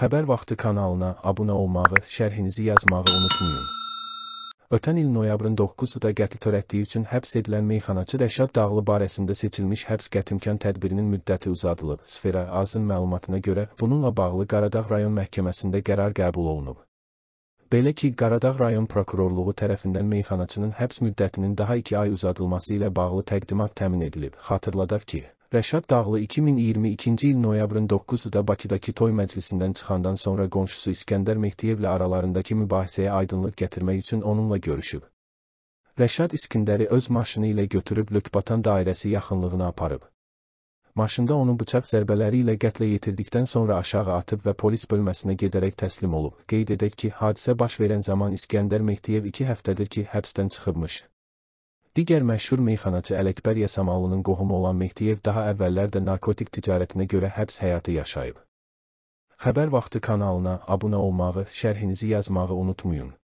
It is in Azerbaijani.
Xəbər Vaxtı kanalına abunə olmağı, şərhinizi yazmağı unutmayın. Ötən il noyabrın 9-da qətl törətdiyi üçün həbs edilən meyxanaçı Rəşad Dağlı barəsində seçilmiş həbs qətimkan tədbirinin müddəti uzadılıb. Sfera Azın məlumatına görə bununla bağlı Qaradağ rayon məhkəməsində qərar qəbul olunub. Belə ki, Qaradağ rayon prokurorluğu tərəfindən meyxanaçının həbs müddətinin daha iki ay uzadılması ilə bağlı təqdimat təmin edilib. Xatırladaq ki, Rəşad Dağlı 2022-ci il noyabrın 9-da Bakıdakı toy məclisindən çıxandan sonra qonşusu İskəndər Mehdiyevlə aralarındakı mübahisəyə aydınlıq gətirmək üçün onunla görüşüb. Rəşad İskəndəri öz maşını ilə götürüb Lükbatan dairəsi yaxınlığına aparıb. Maşında onu bıçaq zərbələri ilə qətlə yetirdikdən sonra aşağı atıb və polis bölməsinə gedərək təslim olub. Qeyd edək ki, hadisə baş verən zaman İskəndər Mehdiyev iki həftədir ki, həbsdən çıxıbmış. Digər məşhur meyxanaçı Ələkbər Yəsamalının qohumu olan Mehdiyev daha əvvəllər də narkotik ticarətinə görə həbs həyatı yaşayıb. Xəbər vaxtı kanalına abunə olmağı, şərhinizi yazmağı unutmayın.